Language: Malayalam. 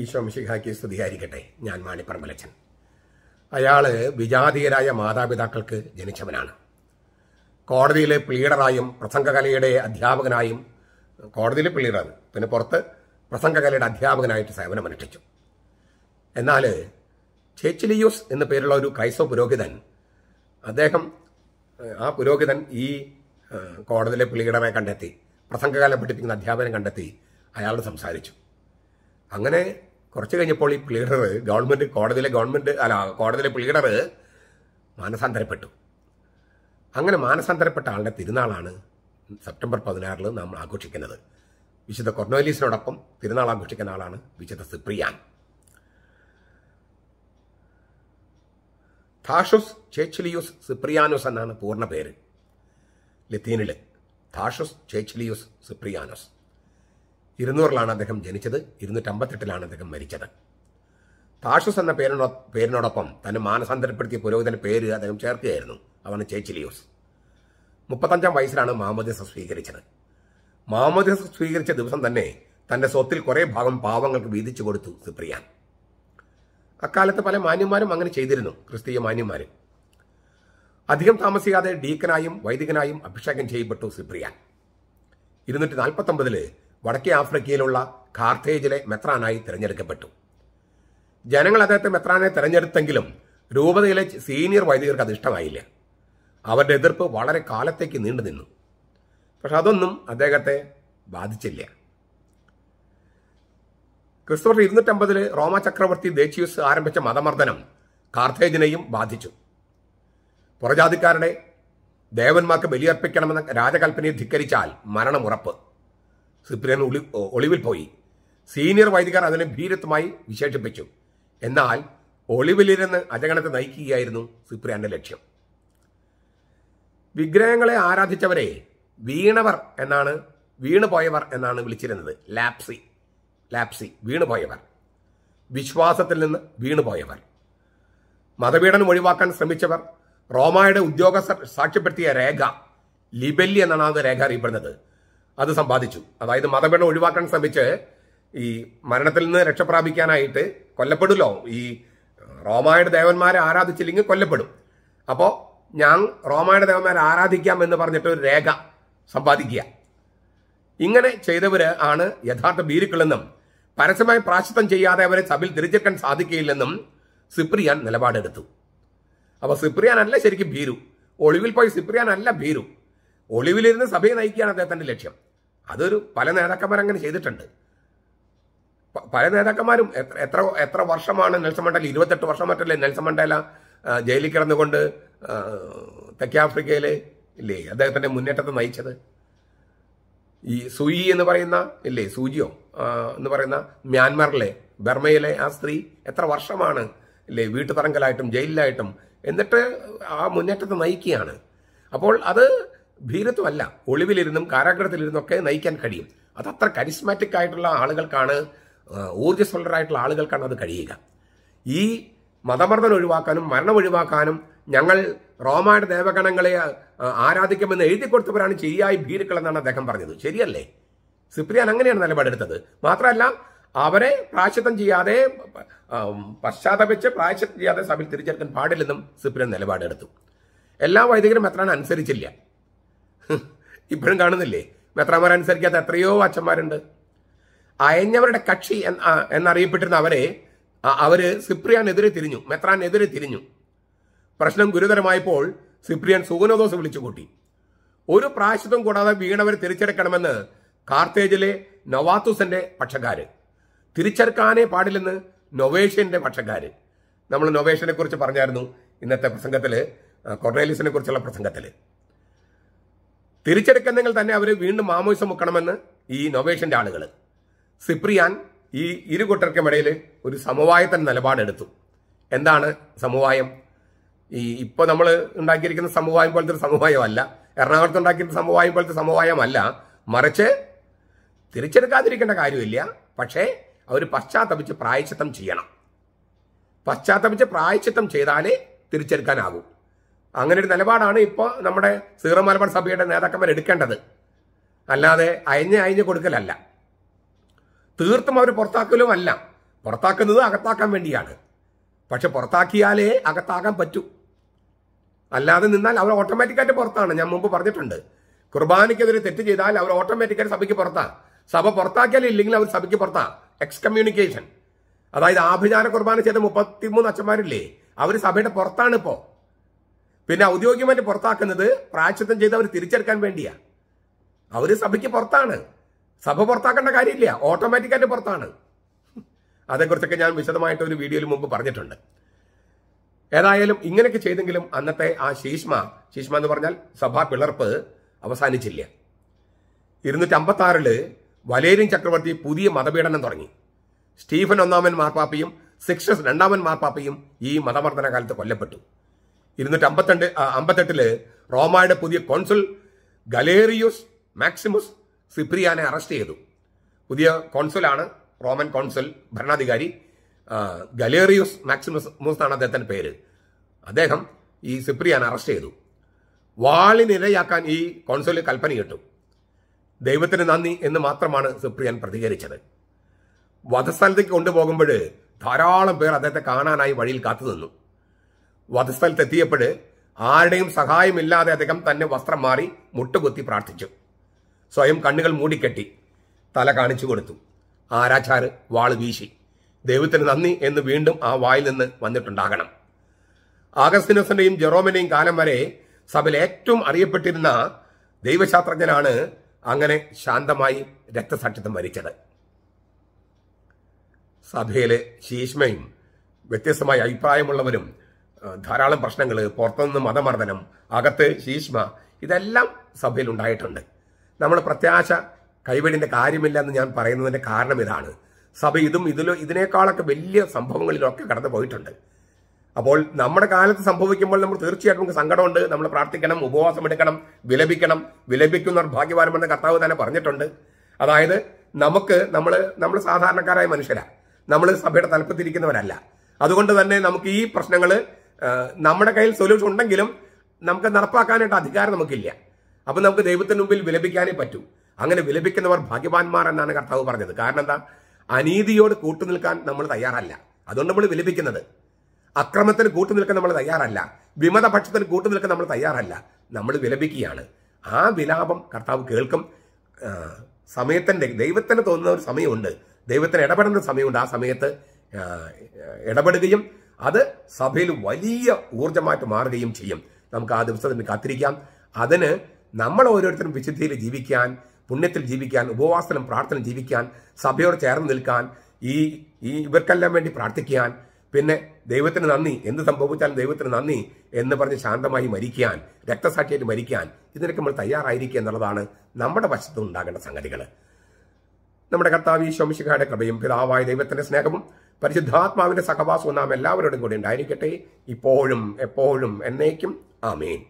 ഈശോമിശിഹായ്ക്ക് സ്തുതിയായിരിക്കട്ടെ ഞാൻ മാണിപ്പറമ്പലച്ചൻ അയാൾ വിജാതീയരായ മാതാപിതാക്കൾക്ക് ജനിച്ചവനാണ് കോടതിയിലെ പ്ലീഡറായും പ്രസംഗകലയുടെ അധ്യാപകനായും കോടതിയിലെ പ്ലീഡറാണ് പിന്നെ പുറത്ത് പ്രസംഗകലയുടെ അധ്യാപകനായിട്ട് സേവനമനുഷ്ഠിച്ചു എന്നാൽ ചേച്ചിലിയൂസ് എന്ന പേരുള്ള ഒരു ക്രൈസ്തവ പുരോഹിതൻ അദ്ദേഹം ആ പുരോഹിതൻ ഈ കോടതിയിലെ പ്ലീഡറെ കണ്ടെത്തി പ്രസംഗകാലം പഠിപ്പിക്കുന്ന അധ്യാപനം കണ്ടെത്തി അയാളോട് സംസാരിച്ചു അങ്ങനെ കുറച്ച് കഴിഞ്ഞപ്പോൾ ഈ പ്ലീഡർ ഗവൺമെൻറ് കോടതിയിലെ ഗവൺമെൻറ് അല്ല കോടതിയിലെ പ്ലീഡർ മാനസാന്തരപ്പെട്ടു അങ്ങനെ മാനസാന്തരപ്പെട്ട ആളുടെ തിരുനാളാണ് സെപ്റ്റംബർ പതിനാറിൽ നമ്മൾ ആഘോഷിക്കുന്നത് വിശുദ്ധ കൊർണോലീസിനോടൊപ്പം തിരുനാൾ ആഘോഷിക്കുന്ന ആളാണ് വിശുദ്ധ സിപ്രിയാൻ താഷുസ് ചേച്ചിലിയുസ് സിപ്രിയാനുസ് എന്നാണ് പൂർണ്ണ പേര് ലത്തീനിൽ താഷുസ് ചേച്ചിലിയുസ് സിപ്രിയാനുസ് ഇരുന്നൂറിലാണ് അദ്ദേഹം ജനിച്ചത് ഇരുന്നൂറ്റമ്പത്തെട്ടിലാണ് അദ്ദേഹം മരിച്ചത് താഷസ് എന്ന പേരിനോ പേരിനോടൊപ്പം തന്നെ മാനസാന്തരപ്പെടുത്തിയ പുരോഹിതന്റെ പേര് അദ്ദേഹം ചേർക്കുകയായിരുന്നു അതാണ് ചേച്ചിലിയോസ് മുപ്പത്തഞ്ചാം വയസ്സിലാണ് മാമോദിസ സ്വീകരിച്ചത് മാമോദിസ സ്വീകരിച്ച ദിവസം തന്നെ തന്റെ സ്വത്തിൽ കുറേ ഭാഗം പാവങ്ങൾക്ക് വീതിച്ചു കൊടുത്തു സിപ്രിയാൻ അക്കാലത്ത് പല മാന്യന്മാരും അങ്ങനെ ചെയ്തിരുന്നു ക്രിസ്തീയ മാന്യന്മാർ അധികം താമസിക്കാതെ ഡീക്കനായും വൈദികനായും അഭിഷേകം ചെയ്യപ്പെട്ടു സിപ്രിയാൻ ഇരുന്നൂറ്റി നാൽപ്പത്തൊമ്പതില് വടക്കേ ആഫ്രിക്കയിലുള്ള കാർത്തേജിലെ മെത്രാനായി തിരഞ്ഞെടുക്കപ്പെട്ടു ജനങ്ങൾ അദ്ദേഹത്തെ മെത്രാനെ തിരഞ്ഞെടുത്തെങ്കിലും രൂപതയിലെ സീനിയർ വൈദികർക്ക് അത് ഇഷ്ടമായില്ല അവരുടെ എതിർപ്പ് വളരെ കാലത്തേക്ക് നീണ്ടു നിന്നു പക്ഷെ അതൊന്നും അദ്ദേഹത്തെ ബാധിച്ചില്ല ക്രിസ്തുവർ ഇരുന്നൂറ്റമ്പതിൽ റോമ ചക്രവർത്തി ദേശീയസ് ആരംഭിച്ച മതമർദ്ദനം കാർത്തേജിനെയും ബാധിച്ചു പുറജാതിക്കാരുടെ ദേവന്മാർക്ക് ബലിയർപ്പിക്കണമെന്ന രാജകൽപ്പനയെ ധിക്കരിച്ചാൽ മരണമുറപ്പ് സിപ്രിയൻ ഒളി ഒളിവിൽ പോയി സീനിയർ വൈദികർ അതിനെ ഭീരത്വമായി വിശേഷിപ്പിച്ചു എന്നാൽ ഒളിവിലിരുന്ന് അജഗണത്തെ നയിക്കുകയായിരുന്നു സിപ്രിയാന്റെ ലക്ഷ്യം വിഗ്രഹങ്ങളെ ആരാധിച്ചവരെ വീണവർ എന്നാണ് വീണുപോയവർ എന്നാണ് വിളിച്ചിരുന്നത് ലാപ്സി ലാപ്സി വീണുപോയവർ വിശ്വാസത്തിൽ നിന്ന് വീണുപോയവർ മതപീഡനം ഒഴിവാക്കാൻ ശ്രമിച്ചവർ റോമായുടെ ഉദ്യോഗസ്ഥർ സാക്ഷ്യപ്പെടുത്തിയ രേഖ ലിബല്ലി എന്നാണ് അത് രേഖ അറിയപ്പെടുന്നത് അത് സമ്പാദിച്ചു അതായത് മതപീഠം ഒഴിവാക്കാൻ ശ്രമിച്ച് ഈ മരണത്തിൽ നിന്ന് രക്ഷപ്രാപിക്കാനായിട്ട് കൊല്ലപ്പെടുമല്ലോ ഈ റോമായുടെ ദേവന്മാരെ ആരാധിച്ചില്ലെങ്കിൽ കൊല്ലപ്പെടും അപ്പോൾ ഞാൻ റോമായുടെ ദേവന്മാരെ ആരാധിക്കാം എന്ന് പറഞ്ഞിട്ട് ഒരു രേഖ സമ്പാദിക്കുക ഇങ്ങനെ ചെയ്തവർ ആണ് യഥാർത്ഥ ഭീരുക്കളെന്നും പരസ്യമായി പ്രാശിത്വം ചെയ്യാതെ അവരെ സഭയിൽ തിരിച്ചെടുക്കാൻ സാധിക്കില്ലെന്നും സിപ്രിയാൻ നിലപാടെടുത്തു അപ്പോൾ സിപ്രിയാൻ അല്ല ശരിക്കും ഭീരു ഒളിവിൽ പോയി സിപ്രിയാൻ അല്ല ഭീരു ഒളിവിലിരുന്ന് സഭയെ നയിക്കുകയാണ് അദ്ദേഹത്തിന്റെ ലക്ഷ്യം അതൊരു പല നേതാക്കന്മാരങ്ങനെ ചെയ്തിട്ടുണ്ട് പല നേതാക്കന്മാരും എത്ര എത്ര വർഷമാണ് നെൽസൺ മണ്ടേല ഇരുപത്തെട്ട് വർഷം മറ്റല്ലേ നെൽസൺ മണ്ടേല ജയിലിൽ കിടന്നുകൊണ്ട് തെക്കാഫ്രിക്കയിലെ ആഫ്രിക്കയിലെ ഇല്ലേ അദ്ദേഹത്തിന്റെ മുന്നേറ്റത്തെ നയിച്ചത് ഈ സുയി എന്ന് പറയുന്ന ഇല്ലേ സൂചിയോ എന്ന് പറയുന്ന മ്യാൻമാറിലെ ബർമയിലെ ആ സ്ത്രീ എത്ര വർഷമാണ് ഇല്ലേ വീട്ടുതറങ്കലായിട്ടും ജയിലിലായിട്ടും എന്നിട്ട് ആ മുന്നേറ്റത്തെ നയിക്കുകയാണ് അപ്പോൾ അത് ഭീരത്വമല്ല ഒളിവിലിരുന്നും ഒക്കെ നയിക്കാൻ കഴിയും അത് അത്ര കരിസ്മാറ്റിക് ആയിട്ടുള്ള ആളുകൾക്കാണ് ഊർജ്ജസ്വലരായിട്ടുള്ള ആളുകൾക്കാണ് അത് കഴിയുക ഈ മതമർദ്ദനം ഒഴിവാക്കാനും മരണം ഒഴിവാക്കാനും ഞങ്ങൾ റോമായുടെ ദേവഗണങ്ങളെ ആരാധിക്കുമെന്ന് എഴുതി കൊടുത്തവരാണ് ശരിയായി ഭീരുക്കൾ എന്നാണ് അദ്ദേഹം പറഞ്ഞത് ശരിയല്ലേ സിപ്രിയാൻ അങ്ങനെയാണ് നിലപാടെടുത്തത് മാത്രമല്ല അവരെ പ്രായശിത്തം ചെയ്യാതെ പശ്ചാത്തപിച്ച് പ്രായശിത്തം ചെയ്യാതെ സഭയിൽ തിരിച്ചെടുക്കാൻ പാടില്ലെന്നും സിപ്രിയൻ നിലപാടെടുത്തു എല്ലാ വൈദികരും എത്രാണ് അനുസരിച്ചില്ല ഇപ്പോഴും കാണുന്നില്ലേ മെത്രാമാരെ അനുസരിക്കാത്ത എത്രയോ അച്ഛന്മാരുണ്ട് അയഞ്ഞവരുടെ കക്ഷി എന്നറിയപ്പെട്ടിരുന്ന അവരെ അവര് സിപ്രിയാനെതിരെ തിരിഞ്ഞു മെത്രാനെതിരെ തിരിഞ്ഞു പ്രശ്നം ഗുരുതരമായപ്പോൾ സിപ്രിയൻ സുഗനോദോസ് വിളിച്ചു കൂട്ടി ഒരു പ്രാവശ്യത്തും കൂടാതെ വീണവരെ തിരിച്ചെടുക്കണമെന്ന് കാർത്തേജിലെ നൊവാത്തുസന്റെ പക്ഷക്കാര് തിരിച്ചെടുക്കാനേ പാടില്ലെന്ന് നൊവേഷ്യന്റെ പക്ഷക്കാര് നമ്മൾ നൊവേഷനെ കുറിച്ച് പറഞ്ഞായിരുന്നു ഇന്നത്തെ പ്രസംഗത്തില് കൊർണേലിസിനെ കുറിച്ചുള്ള പ്രസംഗത്തില് തിരിച്ചെടുക്കുന്നെങ്കിൽ തന്നെ അവർ വീണ്ടും മാമോയിസം മുക്കണമെന്ന് ഈ നൊവേഷന്റെ ആളുകൾ സിപ്രിയാൻ ഈ ഇരു കൂട്ടർക്കുമിടയിൽ ഒരു സമവായത്തിന് നിലപാടെടുത്തു എന്താണ് സമവായം ഈ ഇപ്പോൾ നമ്മൾ ഉണ്ടാക്കിയിരിക്കുന്ന സമവായം പോലത്തെ ഒരു സമവായമല്ല എറണാകുളത്ത് ഉണ്ടാക്കിയിരുന്ന സമവായം പോലത്തെ സമവായമല്ല മറിച്ച് തിരിച്ചെടുക്കാതിരിക്കേണ്ട കാര്യമില്ല പക്ഷേ അവർ പശ്ചാത്തപിച്ച് പ്രായച്ചിത്തം ചെയ്യണം പശ്ചാത്തപിച്ച് പ്രായച്ചിത്തം ചെയ്താലേ തിരിച്ചെടുക്കാനാകും അങ്ങനെ ഒരു നിലപാടാണ് ഇപ്പോൾ നമ്മുടെ സീറോ മലബാർ സഭയുടെ നേതാക്കന്മാർ എടുക്കേണ്ടത് അല്ലാതെ അയഞ്ഞ് അയഞ്ഞ് കൊടുക്കലല്ല തീർത്തും അവർ പുറത്താക്കലും അല്ല പുറത്താക്കുന്നത് അകത്താക്കാൻ വേണ്ടിയാണ് പക്ഷെ പുറത്താക്കിയാലേ അകത്താക്കാൻ പറ്റൂ അല്ലാതെ നിന്നാൽ അവർ ഓട്ടോമാറ്റിക്കായിട്ട് പുറത്താണ് ഞാൻ മുമ്പ് പറഞ്ഞിട്ടുണ്ട് കുർബാനയ്ക്കെതിരെ തെറ്റ് ചെയ്താൽ അവർ ഓട്ടോമാറ്റിക്കായിട്ട് സഭയ്ക്ക് പുറത്താണ് സഭ പുറത്താക്കിയാലും ഇല്ലെങ്കിൽ അവർ സഭയ്ക്ക് പുറത്താണ് എക്സ് കമ്മ്യൂണിക്കേഷൻ അതായത് ആഭിചാര കുർബാന ചെയ്ത മുപ്പത്തിമൂന്ന് അച്ഛന്മാരില്ലേ അവർ സഭയുടെ പുറത്താണ് ഇപ്പോൾ പിന്നെ ഔദ്യോഗികമായിട്ട് പുറത്താക്കുന്നത് പ്രായച്ചിത്തം ചെയ്ത് അവർ തിരിച്ചെടുക്കാൻ വേണ്ടിയാ അവർ സഭയ്ക്ക് പുറത്താണ് സഭ പുറത്താക്കേണ്ട കാര്യമില്ല ഓട്ടോമാറ്റിക്കായിട്ട് പുറത്താണ് അതേക്കുറിച്ചൊക്കെ ഞാൻ വിശദമായിട്ട് ഒരു വീഡിയോയിൽ മുമ്പ് പറഞ്ഞിട്ടുണ്ട് ഏതായാലും ഇങ്ങനെയൊക്കെ ചെയ്തെങ്കിലും അന്നത്തെ ആ ശീഷ്മ ശീഷ്മ എന്ന് പറഞ്ഞാൽ സഭാ പിളർപ്പ് അവസാനിച്ചില്ല ഇരുന്നൂറ്റി അമ്പത്തി വലേരിയൻ ചക്രവർത്തി പുതിയ മതപീഡനം തുടങ്ങി സ്റ്റീഫൻ ഒന്നാമൻ മാർപ്പാപ്പയും സിക്സസ് രണ്ടാമൻ മാർപ്പാപ്പയും ഈ മതമർദ്ദന കാലത്ത് കൊല്ലപ്പെട്ടു ഇരുന്നൂറ്റി അമ്പത്തിരണ്ട് അമ്പത്തെട്ടില് റോമയുടെ പുതിയ കോൺസുൽ ഗലേറിയോസ് മാക്സിമസ് സിപ്രിയാനെ അറസ്റ്റ് ചെയ്തു പുതിയ കോൺസുലാണ് റോമൻ കോൺസുൽ ഭരണാധികാരി ഗലേറിയോസ് മാക്സിമസ് മൂസ്താണ് അദ്ദേഹത്തിൻ്റെ പേര് അദ്ദേഹം ഈ സിപ്രിയാനെ അറസ്റ്റ് ചെയ്തു വാളിനിരയാക്കാൻ ഈ കോൺസുല് കൽപ്പന കിട്ടും ദൈവത്തിന് നന്ദി എന്ന് മാത്രമാണ് സിപ്രിയൻ പ്രതികരിച്ചത് വധസ്ഥലത്തേക്ക് കൊണ്ടുപോകുമ്പോൾ ധാരാളം പേർ അദ്ദേഹത്തെ കാണാനായി വഴിയിൽ കാത്തു നിന്നു വധസ്ഥലത്തെത്തിയപ്പോൾ ആരുടെയും സഹായമില്ലാതെ അദ്ദേഹം തന്നെ വസ്ത്രം മാറി മുട്ടുകുത്തി പ്രാർത്ഥിച്ചു സ്വയം കണ്ണുകൾ മൂടിക്കെട്ടി തല കാണിച്ചു കൊടുത്തു ആരാച്ചാർ വാൾ വീശി ദൈവത്തിന് നന്ദി എന്ന് വീണ്ടും ആ വായിൽ നിന്ന് വന്നിട്ടുണ്ടാകണം ആഗസ്തിനോസിന്റെയും ജെറോമിന്റെയും കാലം വരെ സഭയിൽ ഏറ്റവും അറിയപ്പെട്ടിരുന്ന ദൈവശാസ്ത്രജ്ഞനാണ് അങ്ങനെ ശാന്തമായി രക്തസാക്ഷിത്വം വരിച്ചത് സഭയിലെ ശീഷ്മയും വ്യത്യസ്തമായ അഭിപ്രായമുള്ളവരും ധാരാളം പ്രശ്നങ്ങൾ പുറത്തുനിന്ന് മതമർദ്ദനം അകത്ത് ശീഷ്മ ഇതെല്ലാം സഭയിൽ ഉണ്ടായിട്ടുണ്ട് നമ്മൾ പ്രത്യാശ കൈവെടിൻ്റെ കാര്യമില്ല എന്ന് ഞാൻ പറയുന്നതിൻ്റെ കാരണം ഇതാണ് സഭ ഇതും ഇതിലോ ഇതിനേക്കാളൊക്കെ വലിയ സംഭവങ്ങളിലൊക്കെ കടന്നു പോയിട്ടുണ്ട് അപ്പോൾ നമ്മുടെ കാലത്ത് സംഭവിക്കുമ്പോൾ നമ്മൾ തീർച്ചയായിട്ടും നമുക്ക് സങ്കടമുണ്ട് നമ്മൾ പ്രാർത്ഥിക്കണം ഉപവാസം എടുക്കണം വിലപിക്കണം വിലപിക്കുന്നവർ ഭാഗ്യവാനമെന്ന് കർത്താവ് തന്നെ പറഞ്ഞിട്ടുണ്ട് അതായത് നമുക്ക് നമ്മൾ നമ്മൾ സാധാരണക്കാരായ മനുഷ്യരാണ് നമ്മൾ സഭയുടെ തലപ്പത്തിരിക്കുന്നവരല്ല അതുകൊണ്ട് തന്നെ നമുക്ക് ഈ പ്രശ്നങ്ങൾ നമ്മുടെ കയ്യിൽ സൊല്യൂഷൻ ഉണ്ടെങ്കിലും നമുക്ക് നടപ്പാക്കാനായിട്ട് അധികാരം നമുക്കില്ല അപ്പം നമുക്ക് ദൈവത്തിന് മുമ്പിൽ വിലപിക്കാനേ പറ്റൂ അങ്ങനെ വിലപിക്കുന്നവർ ഭാഗ്യവാന്മാർ എന്നാണ് കർത്താവ് പറഞ്ഞത് കാരണം എന്താ അനീതിയോട് കൂട്ടുനിൽക്കാൻ നമ്മൾ തയ്യാറല്ല അതുകൊണ്ട് നമ്മൾ വിലപിക്കുന്നത് അക്രമത്തിന് കൂട്ടുനിൽക്കാൻ നമ്മൾ തയ്യാറല്ല വിമതപക്ഷത്തിന് കൂട്ടുനിൽക്കാൻ നമ്മൾ തയ്യാറല്ല നമ്മൾ വിലപിക്കുകയാണ് ആ വിലാപം കർത്താവ് കേൾക്കും സമയത്തിൻ്റെ ദൈവത്തിന് തോന്നുന്ന ഒരു സമയമുണ്ട് ദൈവത്തിന് ഇടപെടേണ്ട സമയമുണ്ട് ആ സമയത്ത് ഇടപെടുകയും അത് സഭയിൽ വലിയ ഊർജ്ജമായിട്ട് മാറുകയും ചെയ്യും നമുക്ക് ആ ദിവസത്തിന് കാത്തിരിക്കാം അതിന് നമ്മൾ ഓരോരുത്തരും വിശുദ്ധിയിൽ ജീവിക്കാൻ പുണ്യത്തിൽ ജീവിക്കാൻ ഉപവാസനം പ്രാർത്ഥന ജീവിക്കാൻ സഭയോട് ചേർന്ന് നിൽക്കാൻ ഈ ഈ ഇവർക്കെല്ലാം വേണ്ടി പ്രാർത്ഥിക്കാൻ പിന്നെ ദൈവത്തിന് നന്ദി എന്ത് സംഭവിച്ചാലും ദൈവത്തിന് നന്ദി എന്ന് പറഞ്ഞ് ശാന്തമായി മരിക്കാൻ രക്തസാക്ഷിയായിട്ട് മരിക്കാൻ ഇതിനൊക്കെ നമ്മൾ തയ്യാറായിരിക്കുക എന്നുള്ളതാണ് നമ്മുടെ വശത്തുനിന്നുണ്ടാകേണ്ട സംഗതികൾ നമ്മുടെ കർത്താവ് ഈശോമിശിഖായുടെ കൃപയും പിതാവായ ദൈവത്തിന്റെ സ്നേഹവും പരിശുദ്ധാത്മാവിന്റെ സഹവാസവും നാം എല്ലാവരോടും കൂടി ഉണ്ടായിരിക്കട്ടെ ഇപ്പോഴും എപ്പോഴും എന്നേക്കും ആമേൻ